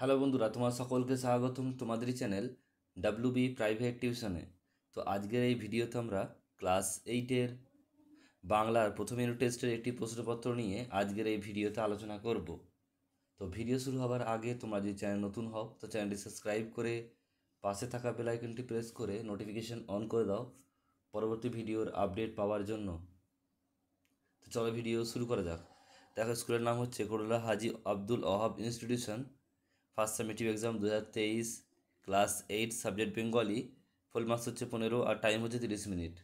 hello বন্ধুরা তোমার সকলকে স্বাগতম তোমাদেরই চ্যানেল ডাব্লু বি প্রাইভেট টিউশনে তো আজকের এই ভিডিওতে আমরা ক্লাস এইটের বাংলার প্রথম ইউনিট টেস্টের একটি প্রশ্নপত্র নিয়ে আজকের এই ভিডিওতে আলোচনা করব তো ভিডিও শুরু হওয়ার আগে তোমরা যদি চ্যানেল নতুন হও তো চ্যানেলটি সাবস্ক্রাইব করে পাশে থাকা বেলাইকনটি প্রেস করে নোটিফিকেশান অন করে দাও পরবর্তী ভিডিওর আপডেট পাওয়ার জন্য তো চলো ভিডিও শুরু করা যাক দেখো স্কুলের নাম হচ্ছে Karola Haji Abdul Wahab institution first summative exam দু class eight subject Bengali full marks হচ্ছে পনেরো আর টাইম হচ্ছে তিরিশ মিনিট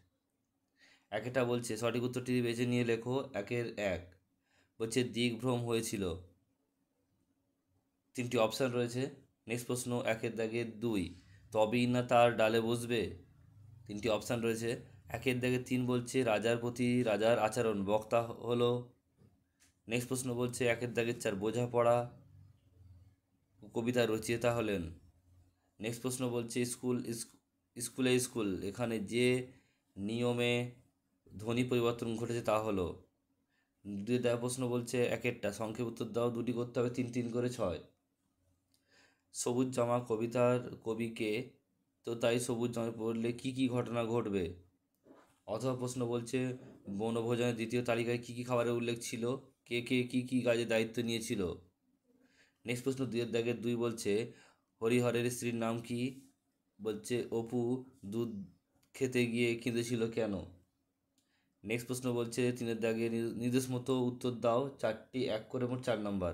একেটা বলছে সঠিক উত্তরটি বেছে নিয়ে লেখো একের এক বলছে দিকভ্রম হয়েছিল তিনটি অপশান রয়েছে নেক্সট প্রশ্ন একের দাগে দুই তবেই না তার ডালে বসবে তিনটি অপশান রয়েছে একের দাগে তিন বলছে রাজার প্রতি রাজার আচরণ বক্তা হলো নেক্সট প্রশ্ন বলছে একের দাগের চার বোঝাপড়া কবিতা রচয়িতা হলেন নেক্সট প্রশ্ন বলছে স্কুল স্কুলে স্কুল এখানে যে নিয়মে ধ্বনি পরিবর্তন ঘটেছে তা হলো দুই দেওয়া প্রশ্ন বলছে এক একটা সংক্ষেপ উত্তর দাও দুটি করতে হবে তিন তিন করে ছয় সবুজ জামা কবিতার কবিকে তো তাই সবুজ জামা পড়লে কি কি ঘটনা ঘটবে অথবা প্রশ্ন বলছে বনভোজনের দ্বিতীয় তালিকায় কি কি খাবারের উল্লেখ ছিল কে কে কি কি কাজে দায়িত্ব নিয়েছিল নেক্সট প্রশ্ন দুইয়ের দাগের দুই বলছে হরিহরের স্ত্রীর নাম কি বলছে অপু দুধ খেতে গিয়ে কেঁদেছিল কেন নেক্সট প্রশ্ন বলছে তিনের দাগে নির্দেশ মতো উত্তর দাও চারটি এক করে মোট চার নম্বর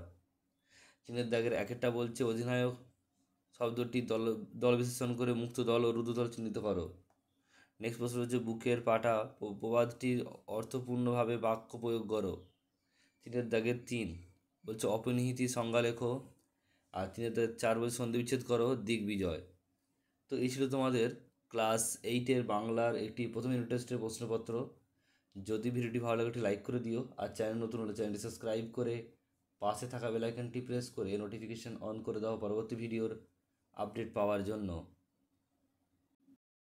তিনের দাগের একটা বলছে অধিনায়ক শব্দটি দল দল বিশ্লেষণ করে মুক্ত দল ও রুদ্র দল চিহ্নিত করো নেক্সট প্রশ্ন হচ্ছে বুকের পাটা প্রবাদটির অর্থপূর্ণভাবে বাক্য প্রয়োগ করো তিনের দাগের তিন বলছে অপনিহিতি সংজ্ঞা লেখো আর তো চার বছর সন্ধি বিচ্ছেদ করো দিগ্বিজয় তো এই ছিল তোমাদের ক্লাস এইটের বাংলার একটি প্রথম ইউনিট টেস্টের প্রশ্নপত্র যদি ভিডিওটি ভালো লাগে একটি লাইক করে দিও আর চ্যানেল নতুন হলে চ্যানেলটি সাবস্ক্রাইব করে পাশে থাকা বেলাইকনটি প্রেস করে নোটিফিকেশান অন করে দাও পরবর্তী ভিডিওর আপডেট পাওয়ার জন্য